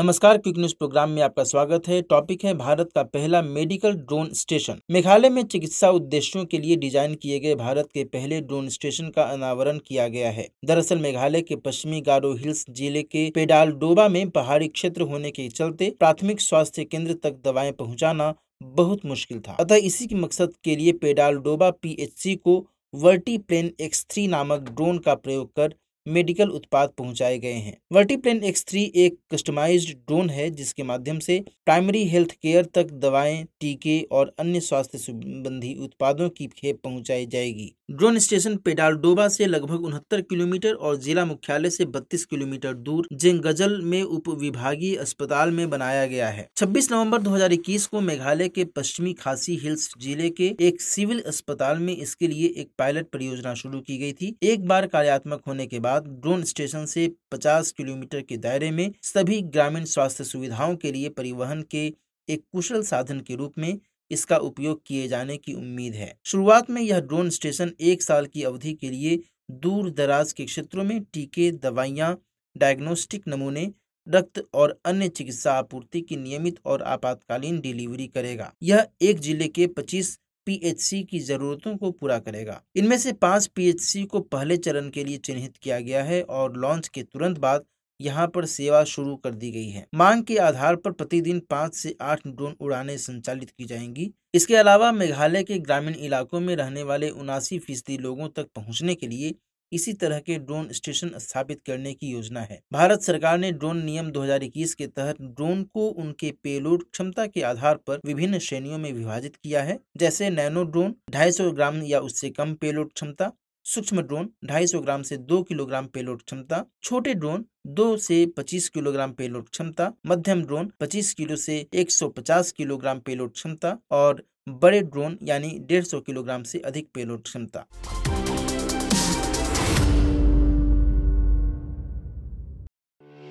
नमस्कार quick news programme में आपका स्वागत है टॉपिक है भारत का पहला मेडिकल ड्रोन स्टेशन मेघालय में चिकित्सा उद्देश्यों के लिए डिजाइन किए गए भारत के पहले ड्रोन स्टेशन का अनावरण किया गया है दरअसल मेघालय के पश्चिमी गारो हिल्स जिले के पेडालडोबा में पहाड़ी क्षेत्र होने के चलते प्राथमिक स्वास्थ्य केंद्र तक दवाएं पहुँचाना बहुत मुश्किल था अतः इसी के मकसद के लिए पेडालडोबा पीएचसी को वर्टी प्लेन एक्स थ्री नामक ड्रोन का प्रयोग कर मेडिकल उत्पाद पहुंचाए गए हैं वर्टीप्लेन एक्स थ्री एक कस्टमाइज्ड ड्रोन है जिसके माध्यम से प्राइमरी हेल्थ केयर तक दवाएं टीके और अन्य स्वास्थ्य संबंधी उत्पादों की खेप पहुंचाई जाएगी ड्रोन स्टेशन पेडालडोबा से लगभग उनहत्तर किलोमीटर और जिला मुख्यालय से 32 किलोमीटर दूर जेंगजल में उप विभागीय अस्पताल में बनाया गया है 26 नवंबर 2021 को मेघालय के पश्चिमी खासी हिल्स जिले के एक सिविल अस्पताल में इसके लिए एक पायलट परियोजना शुरू की गई थी एक बार कार्यात्मक होने के बाद बाद ड्रोन स्टेशन से 50 किलोमीटर के दायरे में सभी ग्रामीण स्वास्थ्य सुविधाओं के लिए परिवहन के एक कुशल साधन के रूप में इसका उपयोग किए जाने की उम्मीद है शुरुआत में यह ड्रोन स्टेशन एक साल की अवधि के लिए दूर दराज के क्षेत्रों में टीके दवाइयाँ डायग्नोस्टिक नमूने रक्त और अन्य चिकित्सा आपूर्ति की नियमित और आपातकालीन डिलीवरी करेगा यह एक जिले के पीएचसी की जरूरतों को पूरा करेगा इनमें से पांच पीएचसी को पहले चरण के लिए चिन्हित किया गया है और लॉन्च के तुरंत बाद यहाँ पर सेवा शुरू कर दी गई है मांग के आधार पर प्रतिदिन पाँच से आठ ड्रोन उड़ाने संचालित की जाएंगी इसके अलावा मेघालय के ग्रामीण इलाकों में रहने वाले उनासी फीसदी लोगों तक पहुँचने के लिए इसी तरह के ड्रोन स्टेशन स्थापित करने की योजना है भारत सरकार ने ड्रोन नियम 2021 के तहत ड्रोन को उनके पेलोड क्षमता के आधार पर विभिन्न श्रेणियों में विभाजित किया है जैसे नैनो ड्रोन 250 ग्राम या उससे कम पेलोड क्षमता सूक्ष्म ड्रोन 250 ग्राम से 2 किलोग्राम पेलोड क्षमता छोटे ड्रोन 2 से 25 किलोग्राम पेलोड क्षमता मध्यम ड्रोन 25 किलो से 150 किलोग्राम पेलोड क्षमता और बड़े ड्रोन यानी 150 किलोग्राम से अधिक पेलोड क्षमता